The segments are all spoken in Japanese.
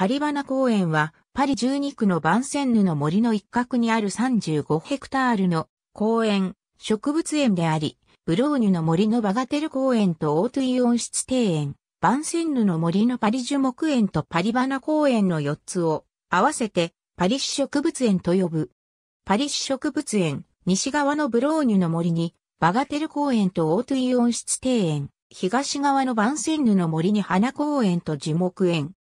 パリバナ公園は、パリ12区のバンセンヌの森の一角にある35ヘクタールの公園、植物園であり、ブローニュの森のバガテル公園とオートイ温室庭園、バンセンヌの森のパリ樹木園とパリバナ公園の4つを合わせてパリ市植物園と呼ぶ。パリ市植物園、西側のブローニュの森に、バガテル公園とオートイ温室庭園、東側のバンセンヌの森に花公園と樹木園、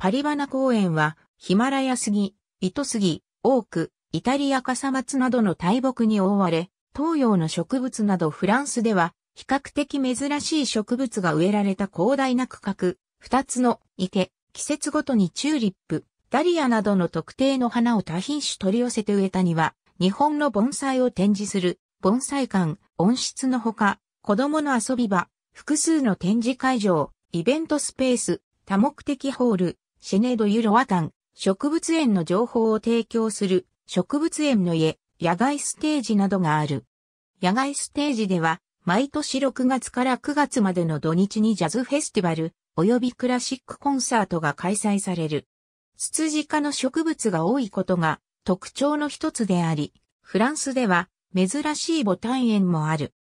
パリバナ公園は、ヒマラヤ杉、糸杉、オーク、イタリア笠松などの大木に覆われ、東洋の植物などフランスでは、比較的珍しい植物が植えられた広大な区画、二つの池、季節ごとにチューリップ、ダリアなどの特定の花を多品種取り寄せて植えたには、日本の盆栽を展示する、盆栽館、温室のほか、子供の遊び場、複数の展示会場、イベントスペース、多目的ホール、シェネド・ユロワタン、植物園の情報を提供する植物園の家、野外ステージなどがある。野外ステージでは、毎年6月から9月までの土日にジャズフェスティバル、及びクラシックコンサートが開催される。ツツジ科の植物が多いことが特徴の一つであり、フランスでは珍しいボタン園もある。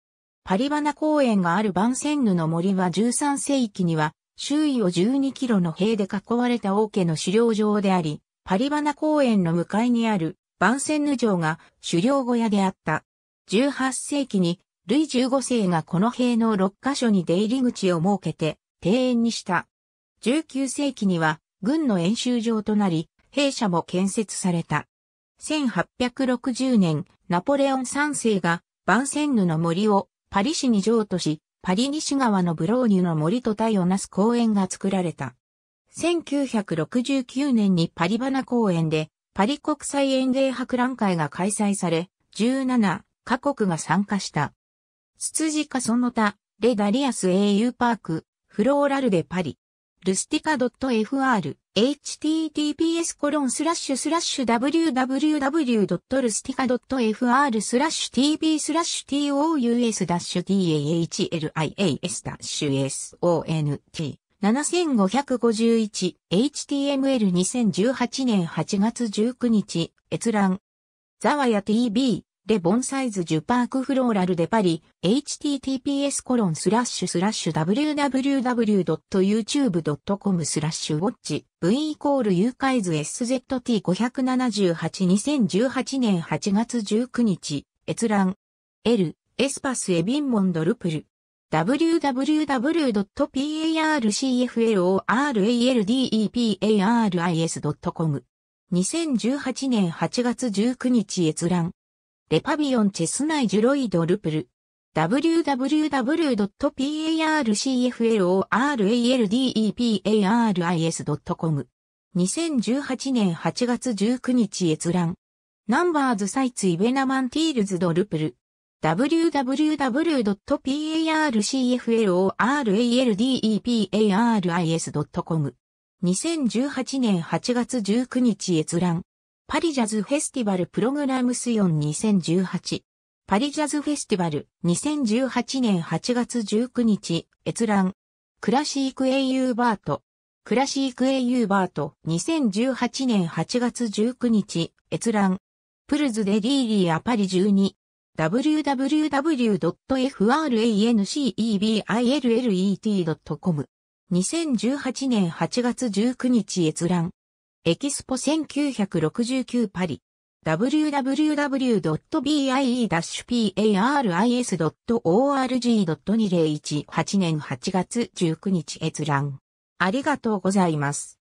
パリバナ公園があるバンセンヌの森は13世紀には周囲を12キロの塀で囲われた王家の狩猟場であり、パリバナ公園の向かいにある万宣ヌ城が狩猟小屋であった。18世紀にルイ15世がこの塀の6カ所に出入り口を設けて庭園にした。19世紀には軍の演習場となり、兵舎も建設された。1860年、ナポレオン3世がバンセンヌの森をパリ市に譲渡し、パリ西側のブローニュの森と体をなす公園が作られた。1969年にパリバナ公園でパリ国際園芸博覧会が開催され、17カ国が参加した。ツツジカその他、レダリアス英雄パーク、フローラルでパリ。ルスティカ .fr https コロンスラッシュスラッシュ www.lustica.fr スラッシュ t b スラッシュ tous ダッシュ dahlias ダッシュ sont 7551 html2018 年8月19日閲覧ザワヤ TV レボンサイズジュパークフローラルデパリ、https コロンスラッシュスラッシュ www.youtube.com スラッシュウォッチ v イコールユーカイズ SZT5782018 年8月19日、閲覧。L、エスパスエビンモンドルプル。www.parcfloraldepariS.com 2018年8月19日閲覧。レパビオンチェスナイジュロイドルプル。www.parcflooraldepris.com a 2018年8月19日閲覧。ナンバーズサイツイベナマンティールズドルプル。www.parcflooraldepris.com a 2018年8月19日閲覧。パリジャズフェスティバルプログラムスヨン2018。パリジャズフェスティバル2018年8月19日、閲覧。クラシーク AU バート。クラシーク AU バート2018年8月19日、閲覧。プルズでリーリーアパリ12。www.francebillet.com2018 年8月19日閲覧。エキスポ1969パリ。www.bie-paris.org.2018 年8月19日閲覧。ありがとうございます。